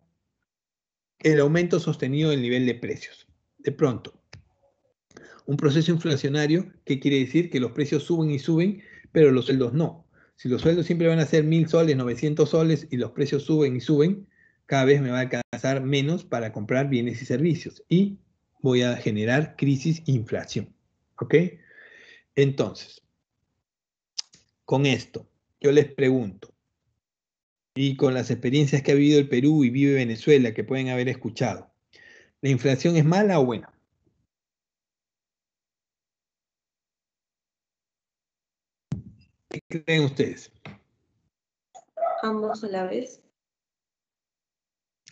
el aumento sostenido del nivel de precios. De pronto, un proceso inflacionario, que quiere decir que los precios suben y suben, pero los sueldos no. Si los sueldos siempre van a ser mil soles, 900 soles y los precios suben y suben, cada vez me va a alcanzar menos para comprar bienes y servicios y voy a generar crisis e inflación. ¿Ok? Entonces, con esto, yo les pregunto, y con las experiencias que ha vivido el Perú y vive Venezuela, que pueden haber escuchado, ¿la inflación es mala o buena? ¿Qué creen ustedes? Ambos a la vez.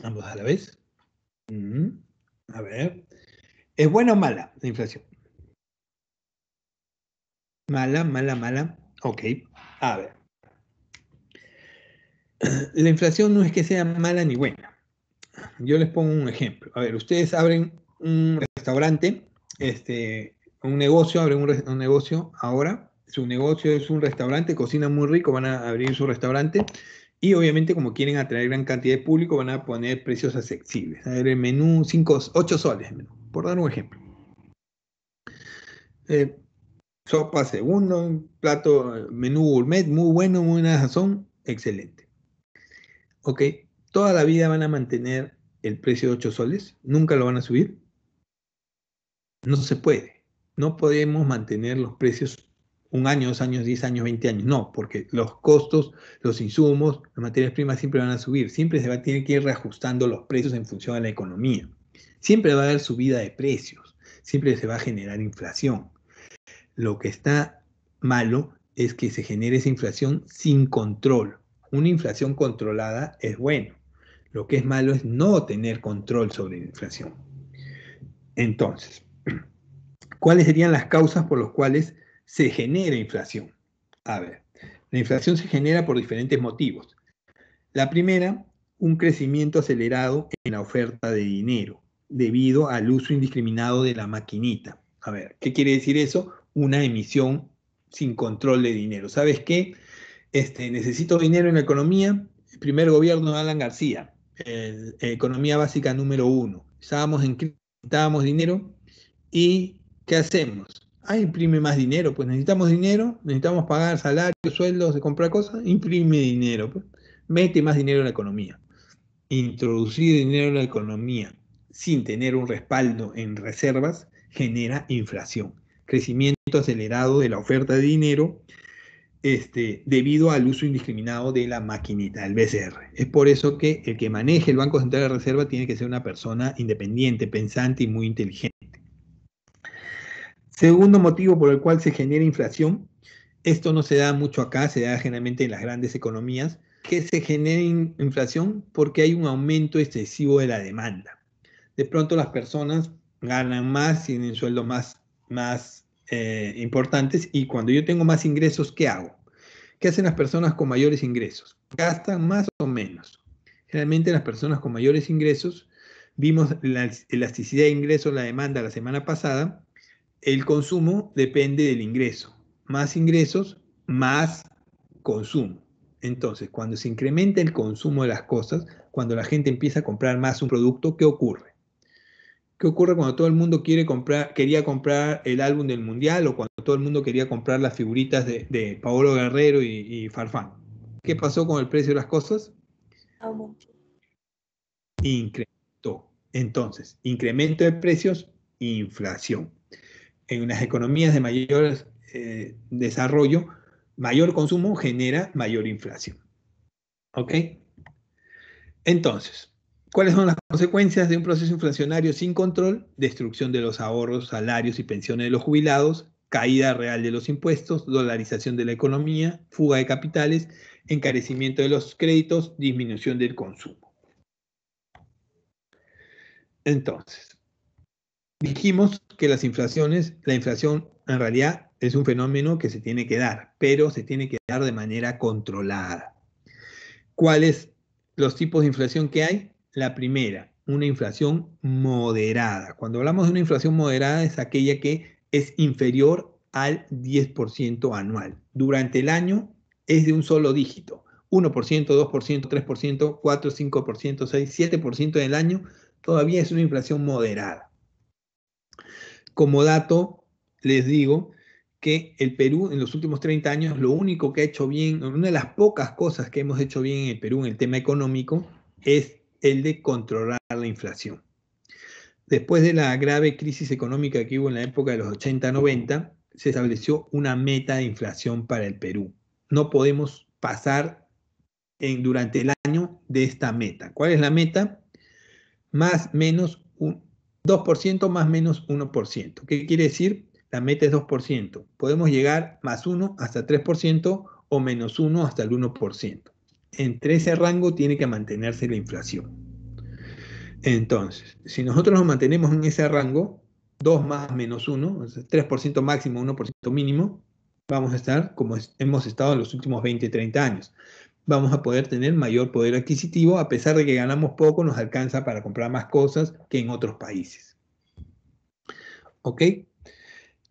Ambos a la vez. Mm, a ver. ¿Es buena o mala la inflación? Mala, mala, mala. Ok. A ver. [CLEARS THROAT] La inflación no es que sea mala ni buena. Yo les pongo un ejemplo. A ver, ustedes abren un restaurante, este, un negocio, abren un negocio ahora su negocio es un restaurante, cocina muy rico, van a abrir su restaurante y obviamente como quieren atraer gran cantidad de público van a poner precios accesibles. A ver, el menú 5, 8 soles, por dar un ejemplo. Eh, sopa segundo, plato, menú gourmet, muy bueno, muy buena sazón, excelente. Ok, toda la vida van a mantener el precio de 8 soles, nunca lo van a subir. No se puede. No podemos mantener los precios un año, dos años, diez años, veinte años. No, porque los costos, los insumos, las materias primas siempre van a subir. Siempre se va a tener que ir reajustando los precios en función de la economía. Siempre va a haber subida de precios. Siempre se va a generar inflación. Lo que está malo es que se genere esa inflación sin control. Una inflación controlada es bueno. Lo que es malo es no tener control sobre la inflación. Entonces, [CLEARS THROAT] ¿cuáles serían las causas por las cuales se genera inflación. A ver, la inflación se genera por diferentes motivos. La primera, un crecimiento acelerado en la oferta de dinero debido al uso indiscriminado de la maquinita. A ver, ¿qué quiere decir eso? Una emisión sin control de dinero. ¿Sabes qué? Este, necesito dinero en la economía. El primer gobierno de Alan García, eh, economía básica número uno. Estábamos en crisis, necesitábamos dinero. ¿Y qué hacemos? ah, imprime más dinero, pues necesitamos dinero, necesitamos pagar salarios, sueldos, de comprar cosas, imprime dinero, pues. mete más dinero en la economía. Introducir dinero en la economía sin tener un respaldo en reservas genera inflación, crecimiento acelerado de la oferta de dinero este, debido al uso indiscriminado de la maquinita, el BCR. Es por eso que el que maneje el Banco Central de Reserva tiene que ser una persona independiente, pensante y muy inteligente. Segundo motivo por el cual se genera inflación, esto no se da mucho acá, se da generalmente en las grandes economías, que se genera inflación porque hay un aumento excesivo de la demanda. De pronto las personas ganan más, tienen sueldos más, más eh, importantes y cuando yo tengo más ingresos, ¿qué hago? ¿Qué hacen las personas con mayores ingresos? ¿Gastan más o menos? Generalmente las personas con mayores ingresos, vimos la elasticidad de ingresos, la demanda la semana pasada, el consumo depende del ingreso. Más ingresos, más consumo. Entonces, cuando se incrementa el consumo de las cosas, cuando la gente empieza a comprar más un producto, ¿qué ocurre? ¿Qué ocurre cuando todo el mundo quiere comprar, quería comprar el álbum del Mundial o cuando todo el mundo quería comprar las figuritas de, Paolo Guerrero y, Farfán? ¿Qué pasó con el precio de las cosas? Aumentó. Incrementó. Entonces, incremento de precios, inflación en unas economías de mayor eh, desarrollo, mayor consumo genera mayor inflación. ¿Ok? Entonces, ¿cuáles son las consecuencias de un proceso inflacionario sin control? Destrucción de los ahorros, salarios y pensiones de los jubilados, caída real de los impuestos, dolarización de la economía, fuga de capitales, encarecimiento de los créditos, disminución del consumo. Entonces, Dijimos que las inflaciones, la inflación en realidad es un fenómeno que se tiene que dar, pero se tiene que dar de manera controlada. ¿Cuáles los tipos de inflación que hay? La primera, una inflación moderada. Cuando hablamos de una inflación moderada es aquella que es inferior al 10% anual. Durante el año es de un solo dígito. 1%, 2%, 3%, 4, 5%, 6, 7% del año, todavía es una inflación moderada. Como dato, les digo que el Perú en los últimos 30 años, lo único que ha hecho bien, una de las pocas cosas que hemos hecho bien en el Perú en el tema económico, es el de controlar la inflación. Después de la grave crisis económica que hubo en la época de los 80-90, se estableció una meta de inflación para el Perú. No podemos pasar en, durante el año de esta meta. ¿Cuál es la meta? Más menos un 2% más menos 1%. ¿Qué quiere decir? La meta es 2%. Podemos llegar más 1 hasta 3% o menos 1 hasta el 1%. Entre ese rango tiene que mantenerse la inflación. Entonces, si nosotros nos mantenemos en ese rango, 2 más menos 1, 3% máximo, 1% mínimo, vamos a estar como hemos estado en los últimos 20, 30 años vamos a poder tener mayor poder adquisitivo, a pesar de que ganamos poco, nos alcanza para comprar más cosas que en otros países. ¿Ok?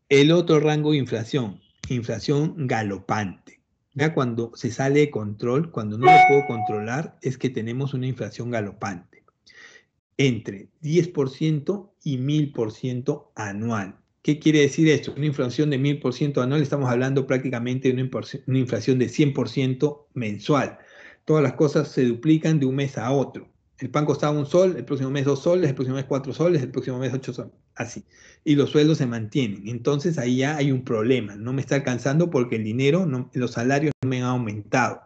El otro rango de inflación, inflación galopante. Ya cuando se sale de control, cuando no lo puedo controlar, es que tenemos una inflación galopante. Entre 10% y 1000% anual. ¿Qué quiere decir esto? Una inflación de 1000% anual, estamos hablando prácticamente de una inflación de 100% mensual. Todas las cosas se duplican de un mes a otro. El pan costaba un sol, el próximo mes dos soles, el próximo mes cuatro soles, el próximo mes ocho soles, así. Y los sueldos se mantienen. Entonces ahí ya hay un problema. No me está alcanzando porque el dinero, los salarios no me han aumentado.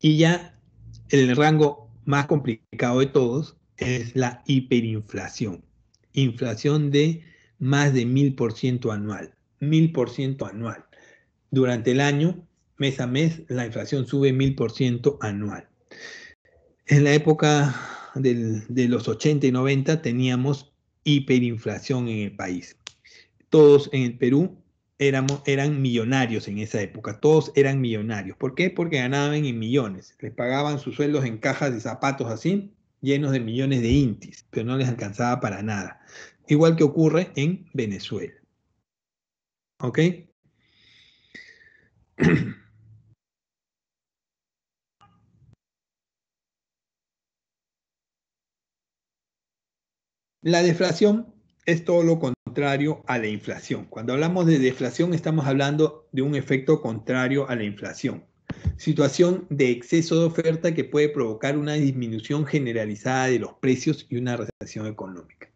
Y ya el rango más complicado de todos es la hiperinflación. Inflación de más de mil por ciento anual. mil por ciento anual. Durante el año, mes a mes, la inflación sube mil por ciento anual. En la época de los 80 y 90 teníamos hiperinflación en el país. Todos en el Perú eran millonarios en esa época, todos eran millonarios. ¿Por qué? Porque ganaban en millones, les pagaban sus sueldos en cajas de zapatos así, llenos de millones de intis, pero no les alcanzaba para nada. Igual que ocurre en Venezuela. ¿Ok? [CLEARS THROAT] La deflación es todo lo contrario contrario a la inflación. Cuando hablamos de deflación estamos hablando de un efecto contrario a la inflación. Situación de exceso de oferta que puede provocar una disminución generalizada de los precios y una recesión económica.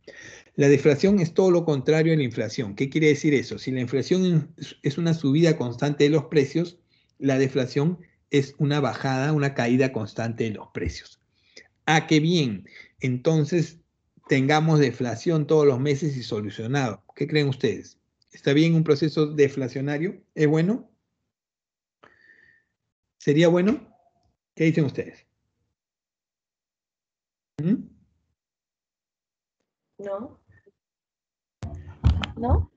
La deflación es todo lo contrario a la inflación. ¿Qué quiere decir eso? Si la inflación es una subida constante de los precios, la deflación es una bajada, una caída constante de los precios. ¿A ah, qué bien. Entonces, tengamos deflación todos los meses y solucionado. ¿Qué creen ustedes? ¿Está bien un proceso deflacionario? ¿Es bueno? ¿Sería bueno? ¿Qué dicen ustedes? ¿Mm? No. ¿No?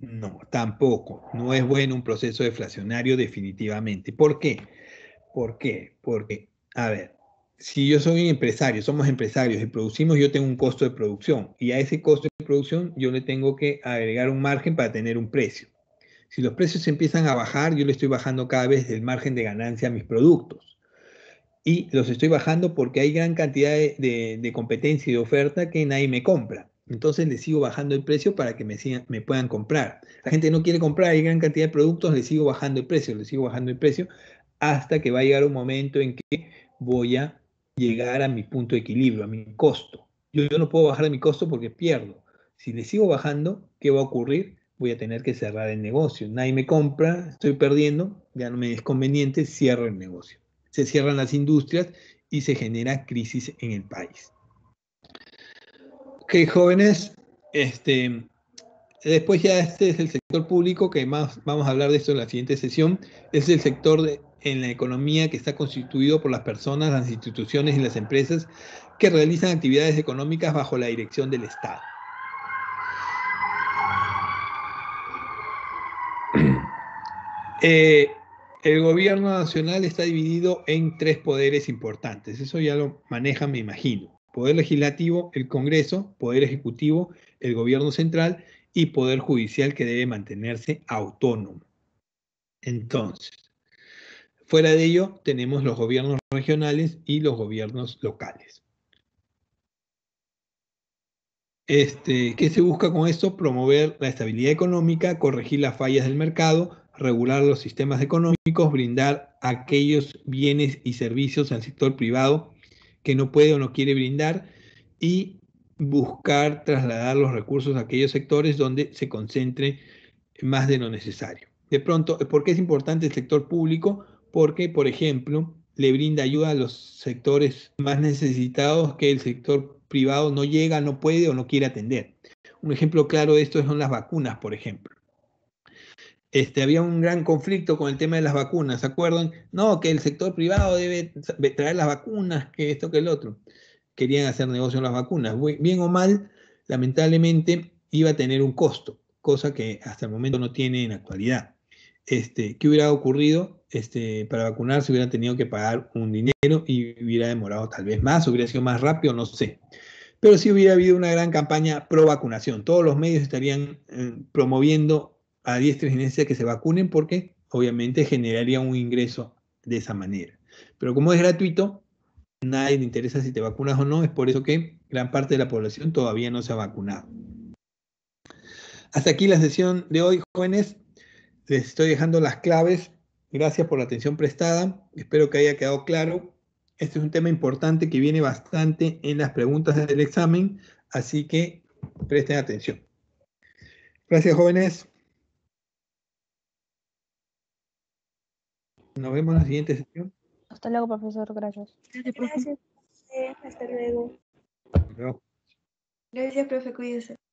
No, tampoco. No es bueno un proceso deflacionario definitivamente. ¿Por qué? ¿Por qué? Porque, a ver, si yo soy empresario, somos empresarios y producimos, yo tengo un costo de producción y a ese costo de producción yo le tengo que agregar un margen para tener un precio. Si los precios empiezan a bajar, yo le estoy bajando cada vez el margen de ganancia a mis productos. Y los estoy bajando porque hay gran cantidad de, de, competencia y de oferta que nadie me compra. Entonces le sigo bajando el precio para que me, me puedan comprar. La gente no quiere comprar, hay gran cantidad de productos, le sigo bajando el precio, le sigo bajando el precio, hasta que va a llegar un momento en que voy a llegar a mi punto de equilibrio, a mi costo. Yo, yo no puedo bajar mi costo porque pierdo. Si le sigo bajando, ¿qué va a ocurrir? Voy a tener que cerrar el negocio. Nadie me compra, estoy perdiendo, ya no me es conveniente, cierro el negocio. Se cierran las industrias y se genera crisis en el país. Ok, jóvenes, este, después ya este es el sector público, que más vamos a hablar de esto en la siguiente sesión, es el sector de, en la economía que está constituido por las personas, las instituciones y las empresas que realizan actividades económicas bajo la dirección del Estado. [CLEARS THROAT] Eh, el gobierno nacional está dividido en tres poderes importantes, eso ya lo maneja, me imagino. Poder legislativo, el Congreso, Poder Ejecutivo, el Gobierno Central y Poder Judicial que debe mantenerse autónomo. Entonces, Fuera de ello, tenemos los gobiernos regionales y los gobiernos locales. Este, ¿Qué se busca con esto? Promover la estabilidad económica, corregir las fallas del mercado, regular los sistemas económicos, brindar aquellos bienes y servicios al sector privado que no puede o no quiere brindar y buscar trasladar los recursos a aquellos sectores donde se concentre más de lo necesario. De pronto, ¿por qué es importante el sector público? porque, por ejemplo, le brinda ayuda a los sectores más necesitados que el sector privado no llega, no puede o no quiere atender. Un ejemplo claro de esto son las vacunas, por ejemplo. Este, había un gran conflicto con el tema de las vacunas, ¿se acuerdan? No, que el sector privado debe traer las vacunas, que esto, que el otro. Querían hacer negocio en las vacunas. Bien o mal, lamentablemente iba a tener un costo, cosa que hasta el momento no tiene en actualidad. Este, ¿Qué hubiera ocurrido? Este, para vacunarse hubiera tenido que pagar un dinero y hubiera demorado tal vez más, hubiera sido más rápido, no sé. Pero sí hubiera habido una gran campaña pro vacunación. Todos los medios estarían eh, promoviendo a diestra y que se vacunen porque obviamente generaría un ingreso de esa manera. Pero como es gratuito, nadie le interesa si te vacunas o no, es por eso que gran parte de la población todavía no se ha vacunado. Hasta aquí la sesión de hoy, jóvenes. Les estoy dejando las claves Gracias por la atención prestada. Espero que haya quedado claro. Este es un tema importante que viene bastante en las preguntas del examen, así que presten atención. Gracias, jóvenes. Nos vemos en la siguiente sesión. Hasta luego, profesor. Gracias. Gracias, eh, Hasta luego. Gracias, profe. Cuídese.